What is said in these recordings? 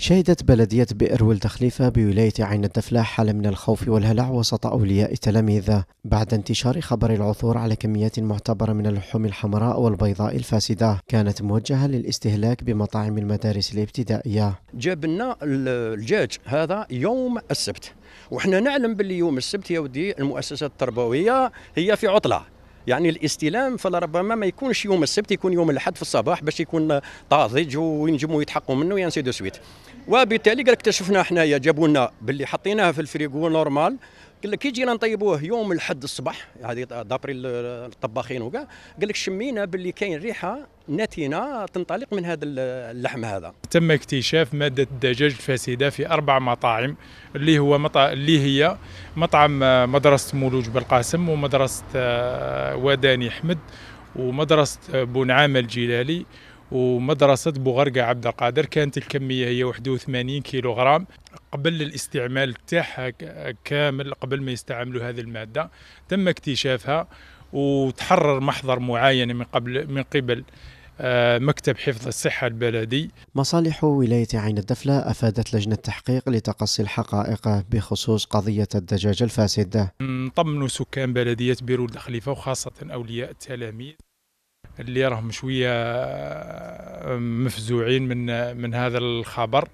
شهدت بلدية بئر ولد خليفة بولاية عين الدفلة حالة من الخوف والهلع وسط أولياء التلاميذ بعد انتشار خبر العثور على كميات معتبرة من اللحوم الحمراء والبيضاء الفاسدة كانت موجهة للاستهلاك بمطاعم المدارس الابتدائية جاب لنا هذا يوم السبت وحنا نعلم باللي يوم السبت يا ودي المؤسسات التربوية هي في عطلة يعني الاستلام فلربما ما يكونش يوم السبت يكون يوم الاحد في الصباح باش يكون طازج وينجموا يتحقوا منه يا دو سويت وبالتالي اكتشفنا حنايا جابوا لنا باللي حطيناها في الفريغو نورمال قال لك كي جينا نطيبوه يوم الحد الصباح هذه دابري آه، الطباخين وكاع قال لك شمينا باللي كاين ريحه نتنه تنطلق من هذا اللحم هذا تم اكتشاف ماده الدجاج الفاسده في اربع مطاعم اللي هو مطع... اللي هي مطعم آه، مدرسه مولوج بالقاسم ومدرسه آه، وداني حمد ومدرسه بنعامه الجلالي ومدرسة بوغرقة عبد القادر كانت الكمية هي 81 كيلوغرام قبل الاستعمال تاعها كامل قبل ما يستعملوا هذه الماده تم اكتشافها وتحرر محضر معاينه من قبل من قبل آه، مكتب حفظ الصحة البلدي مصالح ولاية عين الدفلة أفادت لجنة تحقيق لتقصي الحقائق بخصوص قضية الدجاج الفاسد طمنوا سكان بلدية بيرو الخليفة وخاصة أولياء التلاميذ اللي راهم شويه آه، مفزوعين من من هذا الخبر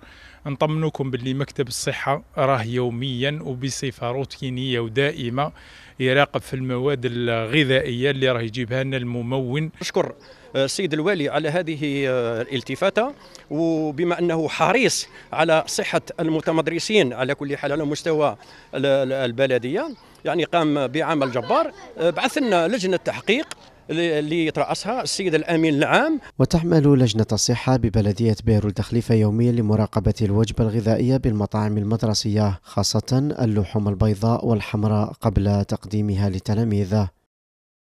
نطمنوكم باللي مكتب الصحه راه يوميا وبصفه روتينيه ودائمه يراقب في المواد الغذائيه اللي راه يجيبها لنا الممون نشكر آه، السيد الوالي على هذه آه، الالتفاته وبما انه حريص على صحه المتمدرسين على كل حال على مستوى البلديه يعني قام بعمل جبار بعث لنا لجنه تحقيق اللي يترأسها السيد الأمين العام وتحمل لجنة الصحة ببلدية بيرول تخليفة يوميا لمراقبة الوجبة الغذائية بالمطاعم المدرسية خاصة اللحوم البيضاء والحمراء قبل تقديمها للتلاميذ